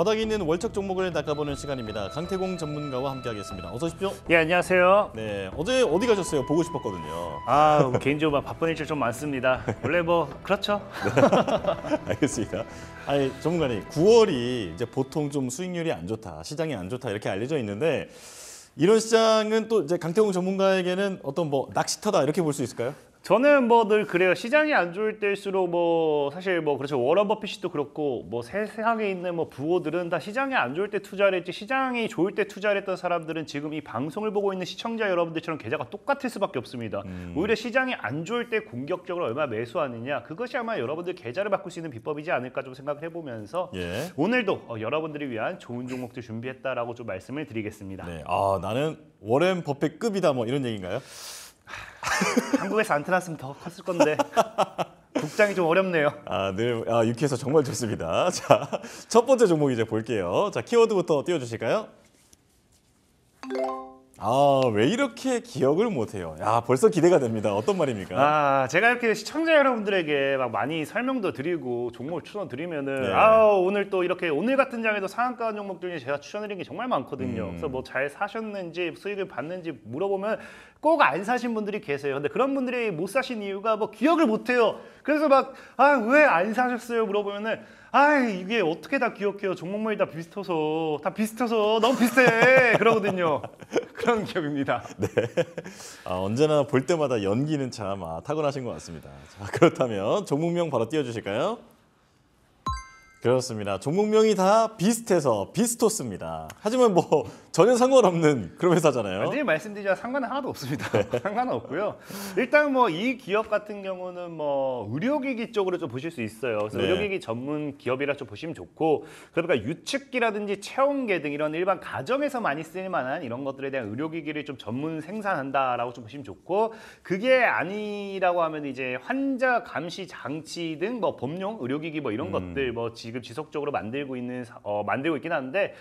바닥에 있는 월척 종목을 닦아보는 시간입니다. 강태공 전문가와 함께하겠습니다. 어서 오십시오. 예, 안녕하세요. 네, 어제 어디 가셨어요? 보고 싶었거든요. 아, 개인적으로 바쁜 일좀 많습니다. 원래 뭐 그렇죠. 네, 알겠습니다. 아니, 전문가님, 9월이 이제 보통 좀 수익률이 안 좋다, 시장이 안 좋다 이렇게 알려져 있는데 이런 시장은 또 이제 강태공 전문가에게는 어떤 뭐 낚시터다 이렇게 볼 수 있을까요? 저는 뭐 늘 그래요. 시장이 안 좋을 때일수록 뭐 사실 뭐 그렇죠. 워런 버핏이도 그렇고 뭐 세상에 있는 뭐 부호들은 다 시장이 안 좋을 때 투자를 했지 시장이 좋을 때 투자를 했던 사람들은 지금 이 방송을 보고 있는 시청자 여러분들처럼 계좌가 똑같을 수밖에 없습니다. 음. 오히려 시장이 안 좋을 때 공격적으로 얼마 매수하느냐 그것이 아마 여러분들 계좌를 바꿀 수 있는 비법이지 않을까 좀 생각을 해보면서 예. 오늘도 어, 여러분들을 위한 좋은 종목들 준비했다라고 좀 말씀을 드리겠습니다. 네. 아 나는 워렌 버핏급이다 뭐 이런 얘기인가요? 한국에서 안 태어났으면 더 컸을 건데 국장이 좀 어렵네요. 아, 늘 네. 아, 유키에서 정말 좋습니다. 자, 첫 번째 종목 이제 볼게요. 자, 키워드부터 띄워주실까요? 아, 왜 이렇게 기억을 못해요? 야, 벌써 기대가 됩니다. 어떤 말입니까? 아, 제가 이렇게 시청자 여러분들에게 막 많이 설명도 드리고 종목을 추천 드리면은 네. 아 오늘 또 이렇게 오늘 같은 장에도 상한가 종목 중에 제가 추천드린 게 정말 많거든요. 음. 그래서 뭐 잘 사셨는지 수익을 봤는지 물어보면 꼭 안 사신 분들이 계세요. 근데 그런 분들이 못 사신 이유가 뭐 기억을 못해요. 그래서 막아왜 안 사셨어요? 물어보면은 아 이게 어떻게 다 기억해요? 종목명이 다 비슷해서 다 비슷해서 너무 비슷해 그러거든요. 그런 기억입니다. 네. 아, 언제나 볼 때마다 연기는 참 아, 타고나신 것 같습니다. 자, 그렇다면 종목명 바로 띄워주실까요? 그렇습니다. 종목명이 다 비슷해서 비스토스입니다. 하지만 뭐 전혀 상관없는 그런 회사잖아요. 완전히 말씀드리자 상관은 하나도 없습니다. 네. 상관은 없고요. 일단 뭐 이 기업 같은 경우는 뭐 의료기기 쪽으로 좀 보실 수 있어요. 그래서 네. 의료기기 전문 기업이라 좀 보시면 좋고 그러니까 유측기라든지 체온계 등 이런 일반 가정에서 많이 쓸 만한 이런 것들에 대한 의료기기를 좀 전문 생산한다라고 좀 보시면 좋고 그게 아니라고 하면 이제 환자 감시 장치 등 뭐 법용 의료기기 뭐 이런 음. 것들 뭐 지, 지금 지속적으로 만들고 있는 어, 만들고 있긴 한데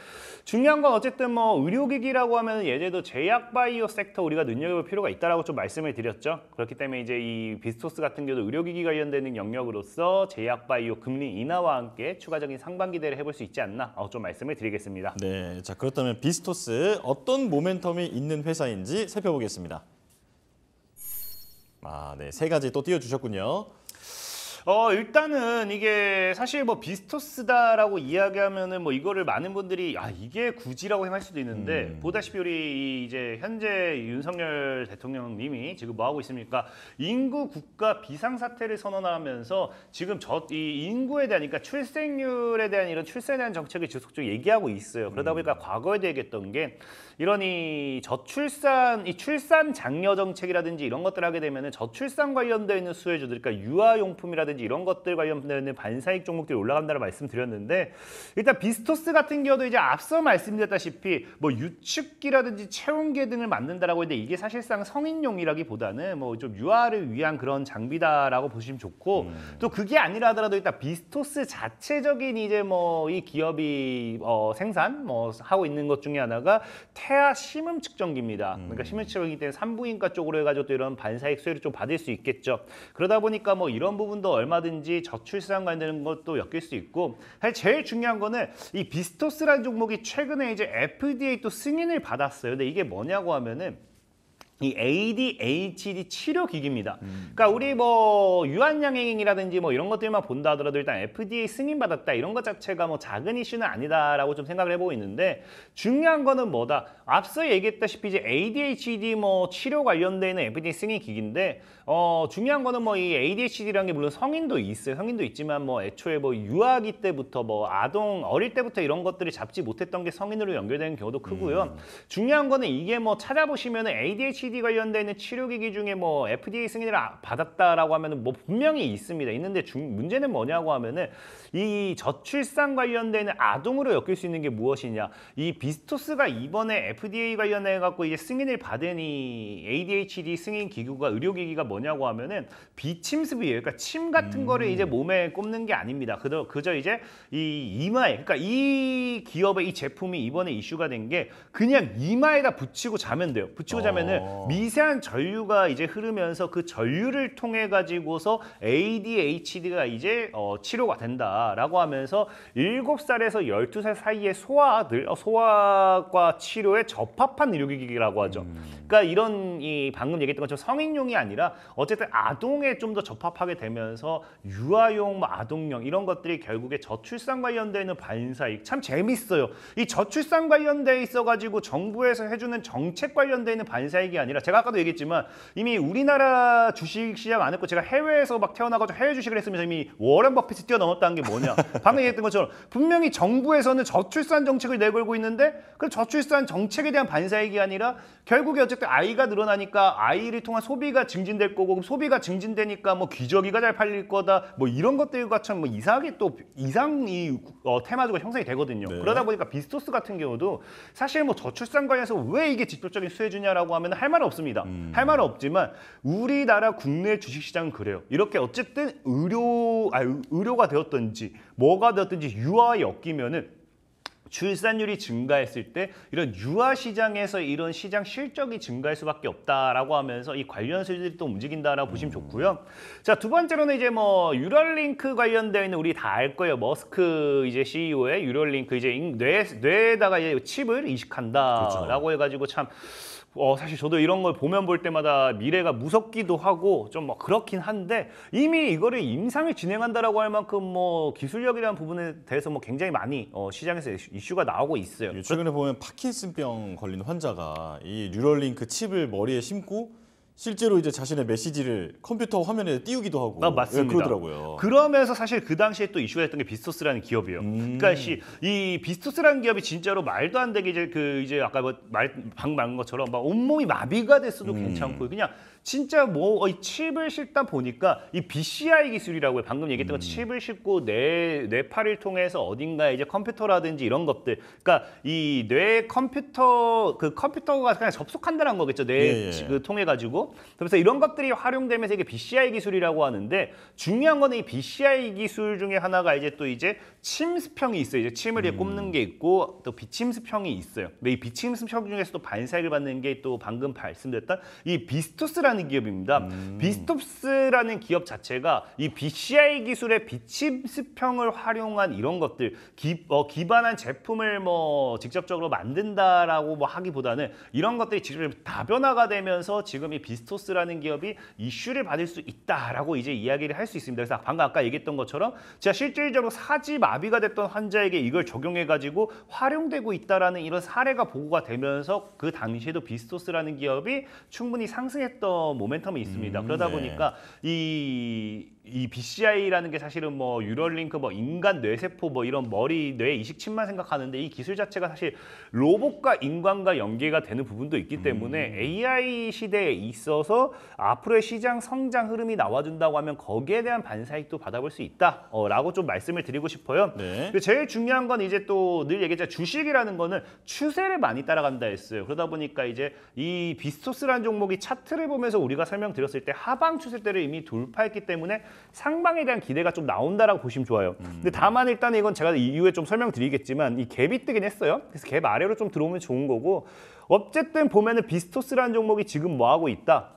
중요한 건 어쨌든 뭐 의료기기라고 하면 예제도 제약 바이오 섹터 우리가 눈여겨볼 필요가 있다라고 좀 말씀을 드렸죠. 그렇기 때문에 이제 이 비스토스 같은 경우도 의료기기 관련되는 영역으로서 제약 바이오 금리 인하와 함께 추가적인 상반 기대를 해볼 수 있지 않나 어, 좀 말씀을 드리겠습니다. 네, 자 그렇다면 비스토스 어떤 모멘텀이 있는 회사인지 살펴보겠습니다. 아, 네, 세 가지 또 띄워주셨군요. 어, 일단은 이게 사실 뭐 비스토스다라고 이야기하면은 뭐 이거를 많은 분들이 아 이게 굳이라고 생각할 수도 있는데 음. 보다시피 우리 이제 현재 윤석열 대통령님이 지금 뭐 하고 있습니까? 인구 국가 비상사태를 선언하면서 지금 저 이 인구에 대하니까 그러니까 출생률에 대한 이런 출산에 대한 정책을 지속적으로 얘기하고 있어요. 그러다 음. 보니까 음. 과거에도 얘했던게 이런 이 저출산 이 출산 장려 정책이라든지 이런 것들 하게 되면은 저출산 관련되어 있는 수혜주들 그러니까 유아용품이라든지 이런 것들 관련되어 있는 반사익 종목들이 올라간다고 말씀드렸는데 일단 비스토스 같은 경우도 이제 앞서 말씀드렸다시피 뭐 유축기라든지 체온계 등을 만든다라고 했는데 이게 사실상 성인용이라기보다는 뭐 좀 유아를 위한 그런 장비다라고 보시면 좋고 음. 또 그게 아니라 하더라도 일단 비스토스 자체적인 이제 뭐 이 기업이 어 생산 뭐 하고 있는 것 중에 하나가 태아 심음 측정기입니다. 음. 그러니까 심음 측정기 때문에 산부인과 쪽으로 해가지고 또 이런 반사액 수혜를 좀 받을 수 있겠죠. 그러다 보니까 뭐 이런 부분도 얼마든지 저출산 관련된 것도 엮일 수 있고 사실 제일 중요한 거는 이 비스토스라는 종목이 최근에 이제 FDA 또 승인을 받았어요. 근데 이게 뭐냐고 하면은 이 ADHD 치료 기기입니다. 음. 그러니까 우리 뭐 유한양행이라든지 뭐 이런 것들만 본다 하더라도 일단 FDA 승인 받았다 이런 것 자체가 뭐 작은 이슈는 아니다라고 좀 생각을 해보고 있는데 중요한 거는 뭐다? 앞서 얘기했다시피 이제 ADHD 뭐 치료 관련돼 있는 FDA 승인 기기인데 어 중요한 거는 뭐 이 ADHD라는 게 물론 성인도 있어요. 성인도 있지만 뭐 애초에 뭐 유아기 때부터 뭐 아동 어릴 때부터 이런 것들을 잡지 못했던 게 성인으로 연결되는 경우도 크고요. 음. 중요한 거는 이게 뭐 찾아보시면은 ADHD a d h 관련돼 있는 치료기기 중에 뭐 FDA 승인을 아, 받았다라고 하면뭐 분명히 있습니다. 있는데 중, 문제는 뭐냐고 하면은 이 저출산 관련돼 있는 아동으로 엮일 수 있는 게 무엇이냐. 이 비스토스가 이번에 FDA 관련해 갖고 이제 승인을 받은 이 ADHD 승인 기구가 의료기기가 뭐냐고 하면은 비침습이에요. 그러니까 침 같은 거를 음. 이제 몸에 꼽는 게 아닙니다. 그저, 그저 이제 이 이마에 그러니까 이 기업의 이 제품이 이번에 이슈가 된 게 그냥 이마에다 붙이고 자면 돼요. 붙이고 자면은 어. 미세한 전류가 이제 흐르면서 그 전류를 통해 가지고서 ADHD가 이제 어, 치료가 된다라고 하면서 7살에서 12살 사이의 소아들 어, 소아과 치료에 접합한 의료기기라고 하죠. 음. 그러니까 이런 이 방금 얘기했던 것처럼 성인용이 아니라 어쨌든 아동에 좀 더 접합하게 되면서 유아용, 뭐 아동용 이런 것들이 결국에 저출산 관련돼 있는 반사익 참 재밌어요. 이 저출산 관련돼 있어 가지고 정부에서 해주는 정책 관련돼 있는 반사익이 아니라 아니라 제가 아까도 얘기했지만 이미 우리나라 주식 시장 안 했고 제가 해외에서 막 태어나가지고 해외 주식을 했으면서 이미 워런 버핏이 뛰어넘었다는 게 뭐냐 방금 얘기했던 것처럼 분명히 정부에서는 저출산 정책을 내걸고 있는데 그 저출산 정책에 대한 반사액이 아니라 결국에 어쨌든 아이가 늘어나니까 아이를 통한 소비가 증진될 거고 소비가 증진되니까 뭐 기저귀가 잘 팔릴 거다 뭐 이런 것들과 참뭐 이상하게 또 이상이 어, 테마주가 형성이 되거든요 네. 그러다 보니까 비스토스 같은 경우도 사실 뭐 저출산 관련해서 왜 이게 직접적인 수혜주냐라고 하면 할말 말은 없습니다. 음. 할 말은 없지만 우리나라 국내 주식시장은 그래요. 이렇게 어쨌든 의료, 아 의료가 되었든지 뭐가 되었든지 유아에 엮이면은 출산율이 증가했을 때 이런 유아 시장에서 이런 시장 실적이 증가할 수밖에 없다라고 하면서 이 관련 수들이 또 움직인다라고 음. 보시면 좋고요. 자, 두 번째로는 이제 뭐 유럴링크 관련되어 있는 우리 다 알 거예요. 머스크 이제 CEO의 유럴링크 이제 뇌 뇌에다가 이제 칩을 이식한다라고 그렇죠. 해 가지고 참 어, 사실 저도 이런 걸 보면 볼 때마다 미래가 무섭기도 하고 좀 뭐 그렇긴 한데 이미 이거를 임상을 진행한다라고 할 만큼 뭐 기술력이라는 부분에 대해서 뭐 굉장히 많이 어, 시장에서 이슈가 나오고 있어요. 예, 최근에 보면 파킨슨병 걸린 환자가 이 뉴럴링크 칩을 머리에 심고 실제로 이제 자신의 메시지를 컴퓨터 화면에 띄우기도 하고 아, 맞습니다. 예, 그러더라고요. 그러면서 사실 그 당시에 또 이슈가 됐던 게 비스토스라는 기업이에요. 음. 그러니까 시, 이 비스토스라는 기업이 진짜로 말도 안 되게 이제 그 이제 아까 뭐말방 말한 것처럼 막 온몸이 마비가 됐어도 음. 괜찮고 그냥 진짜 뭐 어, 칩을 싣다 보니까 이 BCI 기술이라고 해요. 방금 얘기했던 음. 칩을 싣고 뇌 뇌파를 통해서 어딘가에 이제 컴퓨터라든지 이런 것들 그러니까 이 뇌 컴퓨터 그 컴퓨터가 그냥 접속한다는 거겠죠 뇌 예, 예. 그 통해 가지고 그래서 이런 것들이 활용되면서 이게 BCI 기술이라고 하는데 중요한 거는 이 BCI 기술 중에 하나가 이제 또 이제 침수평이 있어요 이제 침을 음. 꼽는 게 있고 또 비침수평이 있어요 근데 이 비침수평 중에서도 반사를 받는 게 또 방금 말씀드렸던 이비스토스라 BCI라는 기업입니다. 음. 비스톱스라는 기업 자체가 이 BCI 기술의 비침수평을 활용한 이런 것들 기, 어, 기반한 제품을 뭐 직접적으로 만든다라고 뭐 하기보다는 이런 것들이 직접 다변화가 되면서 지금 이 비스토스라는 기업이 이슈를 받을 수 있다라고 이제 이야기를 할 수 있습니다. 그래서 방금 아까 얘기했던 것처럼 제가 실질적으로 사지 마비가 됐던 환자에게 이걸 적용해 가지고 활용되고 있다라는 이런 사례가 보고가 되면서 그 당시에도 비스토스라는 기업이 충분히 상승했던 어, 모멘텀이 있습니다. 음, 그러다 네. 보니까 이이 BCI라는 게 사실은 뭐 유럴링크 뭐 인간 뇌세포 뭐 이런 머리 뇌 이식칩만 생각하는데 이 기술 자체가 사실 로봇과 인간과 연계가 되는 부분도 있기 음. 때문에 음. AI 시대에 있어서 앞으로의 시장 성장 흐름이 나와준다고 하면 거기에 대한 반사익도 받아볼 수 있다라고 어, 좀 말씀을 드리고 싶어요. 네. 제일 중요한 건 이제 또 늘 얘기했죠 주식이라는 거는 추세를 많이 따라간다 했어요. 그러다 보니까 이제 이 비스토스라는 종목이 차트를 보면서 우리가 설명드렸을 때 하방 추세대를 이미 돌파했기 때문에 상방에 대한 기대가 좀 나온다라고 보시면 좋아요. 음. 근데 다만 일단 이건 제가 이후에 좀 설명드리겠지만 이 갭이 뜨긴 했어요. 그래서 갭 아래로 좀 들어오면 좋은 거고 어쨌든 보면은 비스토스라는 종목이 지금 뭐 하고 있다.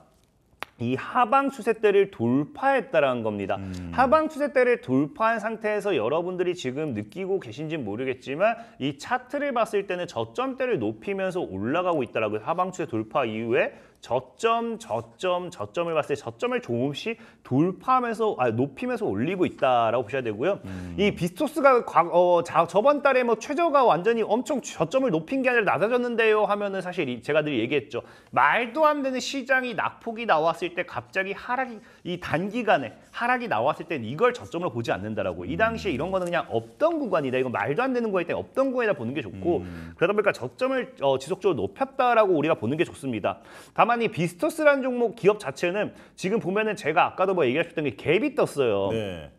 이 하방 추세대를 돌파했다라는 겁니다. 음. 하방 추세대를 돌파한 상태에서 여러분들이 지금 느끼고 계신지 모르겠지만 이 차트를 봤을 때는 저점대를 높이면서 올라가고 있다라고 하방 추세 돌파 이후에 저점, 저점, 저점을 봤을 때 저점을 조금씩 돌파하면서 아, 높이면서 올리고 있다라고 보셔야 되고요. 음. 이 비스토스가 과, 어, 자, 저번 달에 뭐 최저가 완전히 엄청 저점을 높인 게 아니라 낮아졌는데요 하면은 사실 제가 늘 얘기했죠. 말도 안 되는 시장이 낙폭이 나왔을 때 갑자기 하락이 이 단기간에 하락이 나왔을 때는 이걸 저점으로 보지 않는다라고. 이 당시에 이런 거는 그냥 없던 구간이다. 이건 말도 안 되는 거에 대한 없던 구간이라 보는 게 좋고 음. 그러다 보니까 저점을 어, 지속적으로 높였다라고 우리가 보는 게 좋습니다. 다만 다만 이 비스토스라는 종목 기업 자체는 지금 보면은 제가 아까도 뭐 얘기하셨던 게 갭이 떴어요. 네.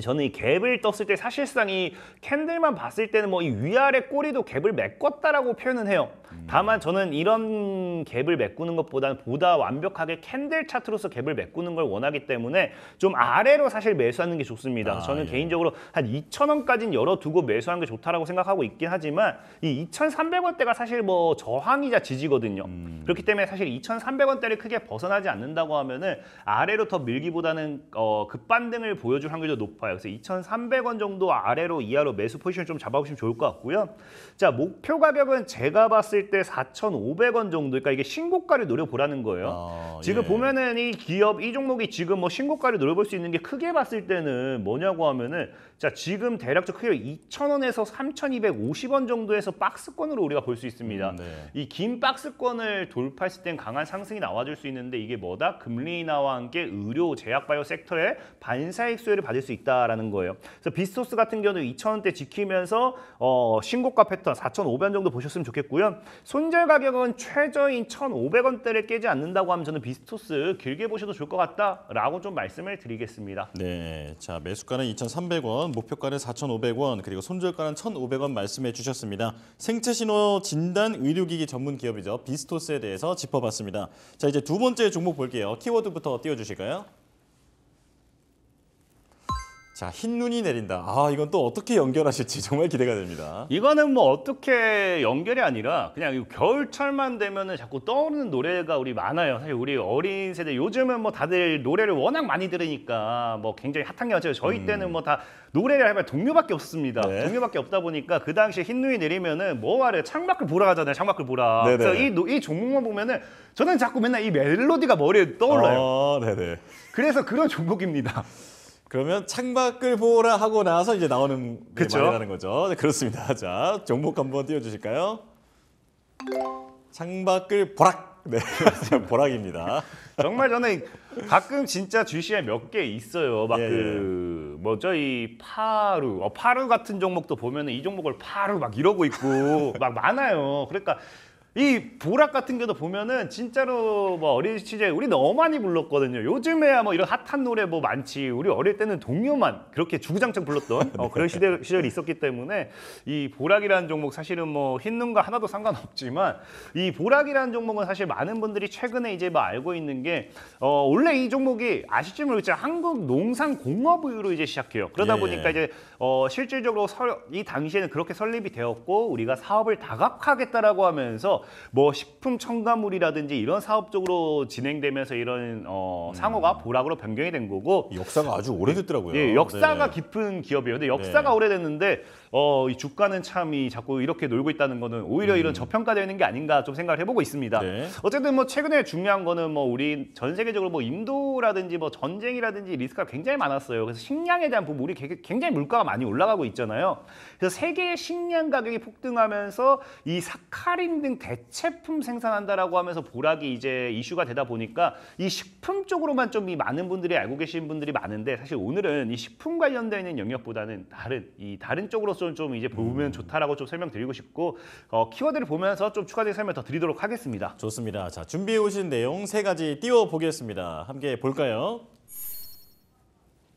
저는 이 갭을 떴을 때 사실상 이 캔들만 봤을 때는 뭐 이 위아래 꼬리도 갭을 메꿨다라고 표현은 해요. 음. 다만 저는 이런 갭을 메꾸는 것보다는 보다 완벽하게 캔들 차트로서 갭을 메꾸는 걸 원하기 때문에 좀 아래로 사실 매수하는 게 좋습니다. 아, 저는 예. 개인적으로 한 2,000원까지는 열어두고 매수하는 게 좋다라고 생각하고 있긴 하지만 이 2,300원대가 사실 뭐 저항이자 지지거든요. 음. 그렇기 때문에 사실 2,300원대를 크게 벗어나지 않는다고 하면은 아래로 더 밀기보다는 어, 급반등을 보여줄 확률도 높아 저가요. 그래서 2,300원 정도 아래로 이하로 매수 포지션 좀 잡아보시면 좋을 것 같고요. 자, 목표 가격은 제가 봤을 때 4,500원 정도, 그러니까 이게 신고가를 노려보라는 거예요. 아, 지금 예. 보면은 이 기업, 이 종목이 지금 뭐 신고가를 노려볼 수 있는 게 크게 봤을 때는 뭐냐고 하면은 자, 지금 대략적 크기로 2,000원에서 3,250원 정도에서 박스권으로 우리가 볼 수 있습니다. 음, 네. 이긴 박스권을 돌파했을 땐 강한 상승이 나와줄 수 있는데 이게 뭐다? 금리 인하와 함께 의료, 제약바이오 섹터에 반사익 수혜를 받을 수 있다. 있다라는 거예요. 그래서 비스토스 같은 경우는 2,000원대 지키면서 어, 신고가 패턴 4,500원 정도 보셨으면 좋겠고요. 손절 가격은 최저인 1,500원대를 깨지 않는다고 하면 저는 비스토스 길게 보셔도 좋을 것 같다라고 좀 말씀을 드리겠습니다. 네, 자 매수가는 2,300원, 목표가는 4,500원, 그리고 손절가는 1,500원 말씀해 주셨습니다. 생체 신호 진단 의료기기 전문 기업이죠. 비스토스에 대해서 짚어봤습니다. 자 이제 두 번째 종목 볼게요. 키워드부터 띄워주실까요? 자, 흰 눈이 내린다. 아, 이건 또 어떻게 연결하실지 정말 기대가 됩니다. 이거는 뭐 어떻게 연결이 아니라 그냥 겨울철만 되면은 자꾸 떠오르는 노래가 우리 많아요. 사실 우리 어린 세대 요즘은 뭐 다들 노래를 워낙 많이 들으니까 뭐 굉장히 핫한 게많요 저희 음. 때는 뭐 다 노래를 하면 동료밖에 없습니다. 네. 동료밖에 없다 보니까 그 당시에 흰 눈이 내리면은 뭐하래 창밖을 보라 하잖아요. 창밖을 보라. 네네. 네. 그래서 이, 이 종목만 보면은 저는 자꾸 맨날 이 멜로디가 머리에 떠올라요. 아, 네네. 네. 그래서 그런 종목입니다. 그러면 창밖을 보라 하고 나서 이제 나오는 게 그쵸? 말이라는 거죠. 네, 그렇습니다. 자, 종목 한번 띄워주실까요? 창밖을 보락. 네, 보락입니다. 정말 저는 가끔 진짜 주식에몇 개 있어요. 막 그뭐저이 예, 예. 파루, 어, 파루 같은 종목도 보면은 이 종목을 파루 막 이러고 있고 막 많아요. 그러니까 이 보락 같은 경우도 보면은 진짜로 뭐 어린 시절에 우리 너무 많이 불렀거든요. 요즘에야 뭐 이런 핫한 노래 뭐 많지. 우리 어릴 때는 동요만 그렇게 주구장창 불렀던 어, 그런 시대, 시절이 있었기 때문에 이 보락이라는 종목 사실은 뭐 흰눈과 하나도 상관없지만 이 보락이라는 종목은 사실 많은 분들이 최근에 이제 뭐 알고 있는 게 어, 원래 이 종목이 아시지 모르겠지만 한국 농산공업으로 이제 시작해요. 그러다 예. 보니까 이제 어, 실질적으로 설, 이 당시에는 그렇게 설립이 되었고 우리가 사업을 다각화하겠다라고 하면서 뭐 식품 첨가물이라든지 이런 사업 적으로 진행되면서 이런 어, 상호가 음. 보락으로 변경이 된 거고 역사가 아주 오래됐더라고요. 예, 예, 역사가 네. 깊은 기업이에요. 근데 네. 역사가 네. 오래됐는데 어, 이 주가는 참이 자꾸 이렇게 놀고 있다는 거는 오히려 음. 이런 저평가되어 있는 게 아닌가 좀 생각을 해보고 있습니다. 네. 어쨌든 뭐 최근에 중요한 거는 뭐 우리 전 세계적으로 뭐 인도라든지 뭐 전쟁이라든지 리스크가 굉장히 많았어요. 그래서 식량에 대한 부분 우리 굉장히 물가가 많이 올라가고 있잖아요. 그래서 세계의 식량 가격이 폭등하면서 이 사카린 등 대, 대체품 생산한다라고 하면서 보락이 이제 이슈가 되다 보니까 이 식품 쪽으로만 좀 이 많은 분들이 알고 계신 분들이 많은데 사실 오늘은 이 식품 관련되어 있는 영역보다는 다른 이 다른 쪽으로서는 좀 이제 보면 음. 좋다라고 좀 설명드리고 싶고 어, 키워드를 보면서 좀 추가적인 설명 더 드리도록 하겠습니다. 좋습니다. 자 준비해 오신 내용 세 가지 띄워 보겠습니다. 함께 볼까요?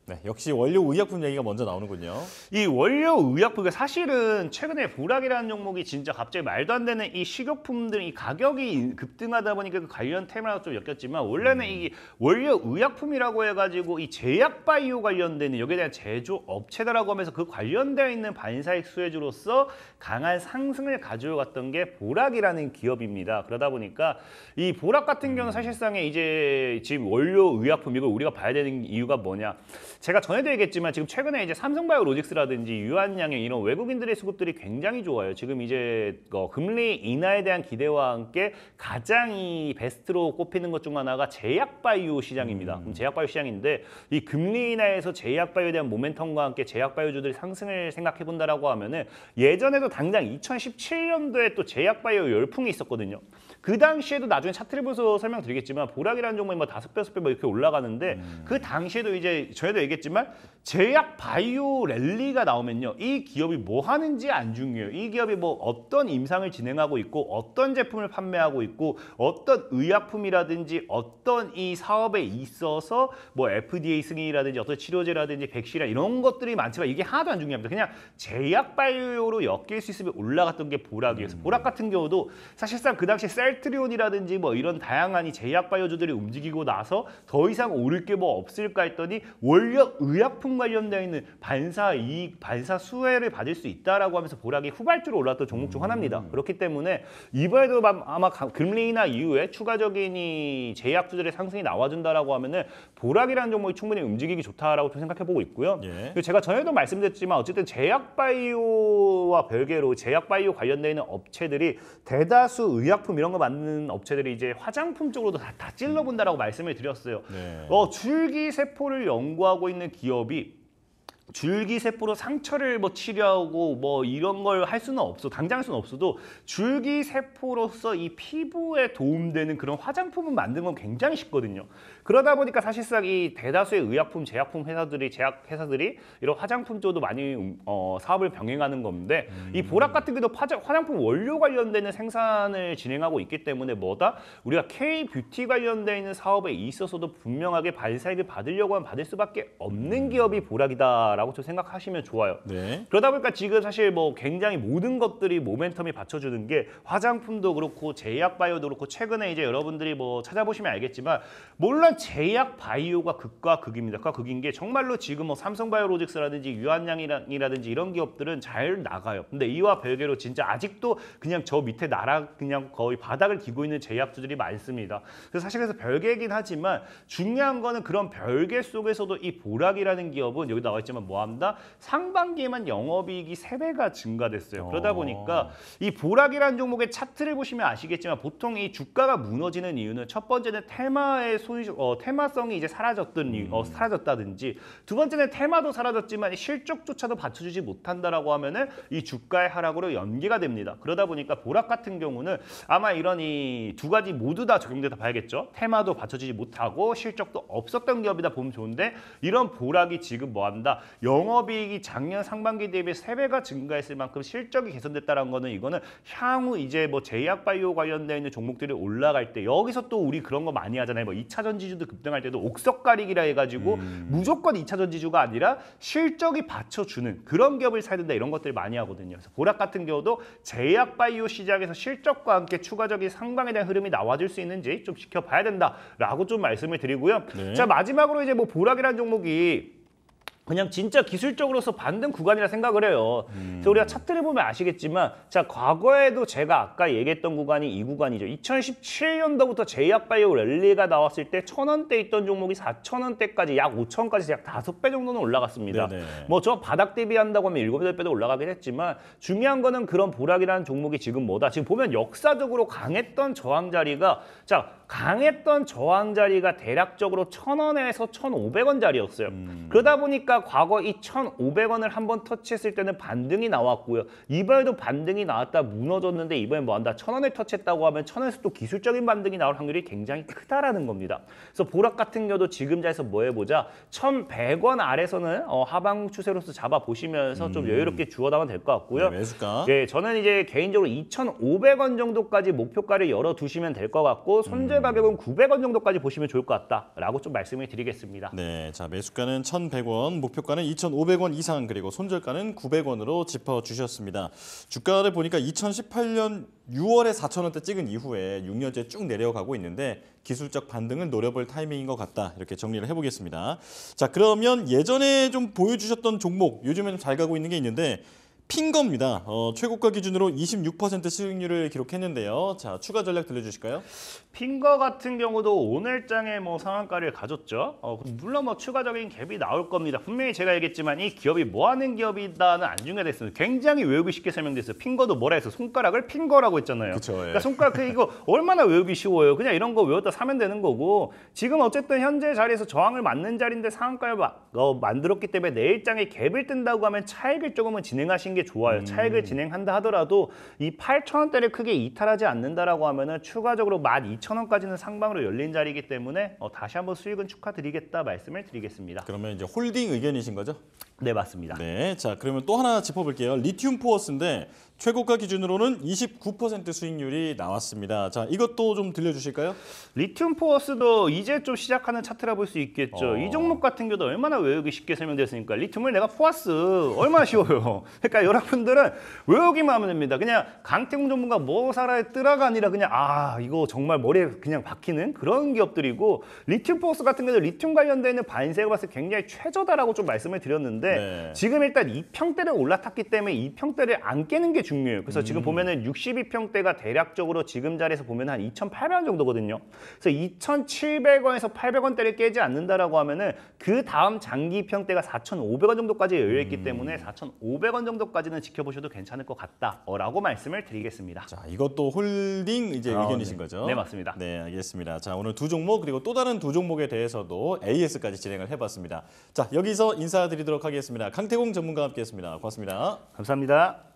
네, 역시 원료 의약품 얘기가 먼저 나오는군요. 이 원료 의약품이 사실은 최근에 보락이라는 종목이 진짜 갑자기 말도 안 되는 이 식료품들 이 가격이 급등하다 보니까 그 관련 테마로 좀 엮였지만 원래는 음. 이 원료 의약품이라고 해가지고 이 제약 바이오 관련되는 여기에 대한 제조 업체다라고 하면서 그 관련되어 있는 반사익 수혜주로서 강한 상승을 가져갔던 게 보락이라는 기업입니다. 그러다 보니까 이 보락 같은 경우는 음. 사실상에 이제 지금 원료 의약품 이걸 우리가 봐야 되는 이유가 뭐냐? 제가 전에도 얘기했지만 지금 최근에 이제 삼성바이오 로직스라든지 유한양행 이런 외국인들의 수급들이 굉장히 좋아요. 지금 이제 어, 금리 인하에 대한 기대와 함께 가장 이 베스트로 꼽히는 것 중 하나가 제약바이오 시장입니다. 음. 그럼 제약바이오 시장인데 이 금리 인하에서 제약바이오에 대한 모멘텀과 함께 제약바이오주들이 상승을 생각해 본다라고 하면은 예전에도 당장 2017년도에 또 제약바이오 열풍이 있었거든요. 그 당시에도 나중에 차트를 보면서 설명드리겠지만 보락이라는 종목이 뭐 다섯 배, 여섯 배뭐 이렇게 올라가는데 음. 그 당시에도 이제 저희도 얘기했지만 제약 바이오 랠리가 나오면요. 이 기업이 뭐 하는지 안 중요해요. 이 기업이 뭐 어떤 임상을 진행하고 있고 어떤 제품을 판매하고 있고 어떤 의약품이라든지 어떤 이 사업에 있어서 뭐 FDA 승인이라든지 어떤 치료제라든지 백신이라 이런 것들이 많지만 이게 하나도 안 중요합니다. 그냥 제약 바이오로 엮일 수 있으면 올라갔던 게 보락이어서 음. 보락 같은 경우도 사실상 그 당시 셀 셀트리온이라든지 뭐 이런 다양한 제약 바이오주들이 움직이고 나서 더 이상 오를 게 뭐 없을까 했더니 원력 의약품 관련되어 있는 반사 이익, 반사 수혜를 받을 수 있다라고 하면서 보락이 후발주로 올랐던 종목 중 하나입니다. 음. 그렇기 때문에 이번에도 아마 금리나 이후에 추가적인 이 제약주들의 상승이 나와준다라고 하면은 보락이라는 종목이 충분히 움직이기 좋다라고 좀 생각해 보고 있고요. 예. 제가 전에도 말씀드렸지만 어쨌든 제약 바이오와 별개로 제약 바이오 관련되어 있는 업체들이 대다수 의약품 이런 거 맞는 업체들이 이제 화장품 쪽으로도 다, 다 찔러본다라고 말씀을 드렸어요. 네. 어, 줄기세포를 연구하고 있는 기업이 줄기세포로 상처를 뭐 치료하고 뭐 이런 걸 할 수는 없어 당장 할 수는 없어도 줄기세포로서 이 피부에 도움되는 그런 화장품을 만드는 건 굉장히 쉽거든요 그러다 보니까 사실상 이 대다수의 의약품 제약품 회사들이 제약회사들이 이런 화장품 쪽도 많이 어, 사업을 병행하는 건데 음. 이 보락 같은 경도 화장, 화장품 원료 관련되는 생산을 진행하고 있기 때문에 뭐다 우리가 K뷰티 관련돼 있는 사업에 있어서도 분명하게 발사액을 받으려고 하면 받을 수밖에 없는 음. 기업이 보락이다 있다라고 저 생각하시면 좋아요. 네. 그러다 보니까 지금 사실 뭐 굉장히 모든 것들이 모멘텀이 받쳐주는 게 화장품도 그렇고 제약 바이오도 그렇고 최근에 이제 여러분들이 뭐 찾아보시면 알겠지만 물론 제약 바이오가 극과 극입니다. 극과 극인 게 정말로 지금 뭐 삼성바이오로직스라든지 유한양이라든지 이런 기업들은 잘 나가요. 근데 이와 별개로 진짜 아직도 그냥 저 밑에 나라 그냥 거의 바닥을 기고 있는 제약주들이 많습니다. 그래서 사실 그래서 별개이긴 하지만 중요한 거는 그런 별개 속에서도 이 보락이라는 기업은 여기 나와 있지만 뭐합니다 상반기에만 영업이익이 세배가 증가됐어요. 그러다 어. 보니까 이 보락이라는 종목의 차트를 보시면 아시겠지만 보통 이 주가가 무너지는 이유는 첫 번째는 테마의 소유, 어, 테마성이 이제 사라졌던 어, 음. 어, 사라졌다든지 두 번째는 테마도 사라졌지만 실적조차도 받쳐주지 못한다라고 하면은 이 주가의 하락으로 연계가 됩니다. 그러다 보니까 보락 같은 경우는 아마 이런 이 두 가지 모두 다적용돼서 봐야겠죠. 테마도 받쳐주지 못하고 실적도 없었던 기업이다 보면 좋은데 이런 보락이 지금 뭐한다 영업이익이 작년 상반기 대비 세배가 증가했을 만큼 실적이 개선됐다는 거는 이거는 향후 이제 뭐 제약바이오 관련된 있는 종목들이 올라갈 때 여기서 또 우리 그런 거 많이 하잖아요. 뭐 2차 전지주도 급등할 때도 옥석가리기라 해가지고 음. 무조건 2차 전지주가 아니라 실적이 받쳐주는 그런 기업을 사야 된다 이런 것들을 많이 하거든요. 그래서 보락 같은 경우도 제약바이오 시장에서 실적과 함께 추가적인 상방에 대한 흐름이 나와줄 수 있는지 좀 지켜봐야 된다라고 좀 말씀을 드리고요. 네. 자 마지막으로 이제 뭐 보락이라는 종목이 그냥 진짜 기술적으로서 반등 구간이라 생각을 해요. 음. 그래서 우리가 차트를 보면 아시겠지만 자 과거에도 제가 아까 얘기했던 구간이 이 구간이죠. 2017년도부터 제약바이오 랠리가 나왔을 때 천원대 있던 종목이 4천원대까지 약 5천원까지 약5배 정도는 올라갔습니다. 뭐 저 바닥 대비한다고 하면 7, 곱여 배도 올라가긴 했지만 중요한 거는 그런 보락이라는 종목이 지금 뭐다. 지금 보면 역사적으로 강했던 저항 자리가 자 강했던 저항 자리가 대략적으로 천원에서 1 5 0 0원 자리였어요. 음. 그러다 보니까 과거 이 1,500원을 한번 터치했을 때는 반등이 나왔고요. 이번에도 반등이 나왔다 무너졌는데 이번에 뭐 한다 1 0 0 0원을 터치했다고 하면 1,000원에서 또 기술적인 반등이 나올 확률이 굉장히 크다라는 겁니다. 그래서 보락 같은 경우도 지금 자에서 뭐 해보자 1,100원 아래서는 어, 하방 추세로서 잡아 보시면서 음. 좀 여유롭게 주워담면 될 것 같고요. 네, 매수가. 네, 저는 이제 개인적으로 2,500원 정도까지 목표가를 열어 두시면 될 것 같고 손절 음. 가격은 900원 정도까지 보시면 좋을 것 같다라고 좀 말씀을 드리겠습니다. 네, 자 매수가는 1,100원. 목표가는 2,500원 이상 그리고 손절가는 900원으로 짚어주셨습니다. 주가를 보니까 2018년 6월에 4,000원대 찍은 이후에 6년째 쭉 내려가고 있는데 기술적 반등을 노려볼 타이밍인 것 같다. 이렇게 정리를 해보겠습니다. 자 그러면 예전에 좀 보여주셨던 종목 요즘에 좀잘 가고 있는 게 있는데 핀 겁니다. 어, 최고가 기준으로 26% 수익률을 기록했는데요. 자, 추가 전략 들려주실까요? 핀거 같은 경우도 오늘 장에 뭐 상한가를 가졌죠. 어, 물론 뭐 추가적인 갭이 나올 겁니다. 분명히 제가 얘기했지만 이 기업이 뭐 하는 기업이다는 안 중요하다 굉장히 외우기 쉽게 설명됐어요. 핀거도 뭐라 해서 손가락을 핀거라고 했잖아요. 그쵸, 예. 그러니까 손가락 그 이거 얼마나 외우기 쉬워요. 그냥 이런 거 외웠다 사면 되는 거고 지금 어쨌든 현재 자리에서 저항을 맞는 자리인데 상한가를 마, 어, 만들었기 때문에 내일 장에 갭을 뜬다고 하면 차익을 조금은 진행하신 게게 좋아요. 차액을 음. 진행한다 하더라도 이 8천 원대를 크게 이탈하지 않는다라고 하면은 추가적으로 12,000원까지는 상방으로 열린 자리이기 때문에 어, 다시 한번 수익은 축하드리겠다 말씀을 드리겠습니다. 그러면 이제 홀딩 의견이신 거죠? 네, 맞습니다. 네, 자 그러면 또 하나 짚어볼게요. 리튬 포어스인데 최고가 기준으로는 29% 수익률이 나왔습니다. 자, 이것도 좀 들려주실까요? 리튬 포어스도 이제 좀 시작하는 차트라 볼 수 있겠죠. 어. 이 종목 같은 경우도 얼마나 외우기 쉽게 설명됐으니까 리튬을 내가 포아스 얼마나 쉬워요. 그러니까 여러분들은 외우기만 하면 됩니다. 그냥 강태공 전문가 뭐 살아야 뜨라가 아니라 그냥 아 이거 정말 머리에 그냥 박히는 그런 기업들이고 리튬 포어스 같은 경우도 리튬 관련되어 있는 반세가 봤을 때 굉장히 최저다라고 좀 말씀을 드렸는데 네. 지금 일단 이평대를 올라탔기 때문에 이평대를안 깨는 게 중요해요. 그래서 음. 지금 보면은 62평대가 대략적으로 지금 자리에서 보면 한 2,800원 정도거든요. 그래서 2,700원에서 800원대를 깨지 않는다라고 하면은 그 다음 장기 평대가 4,500원 정도까지 여유 있기 음. 때문에 4,500원 정도까지는 지켜보셔도 괜찮을 것 같다라고 말씀을 드리겠습니다. 자, 이것도 홀딩 이제 아, 의견이신 네. 거죠? 네, 맞습니다. 네, 알겠습니다. 자, 오늘 두 종목 그리고 또 다른 두 종목에 대해서도 AS까지 진행을 해봤습니다. 자, 여기서 인사드리도록 하겠습니다. 강태공 전문가와 함께했습니다. 고맙습니다. 감사합니다.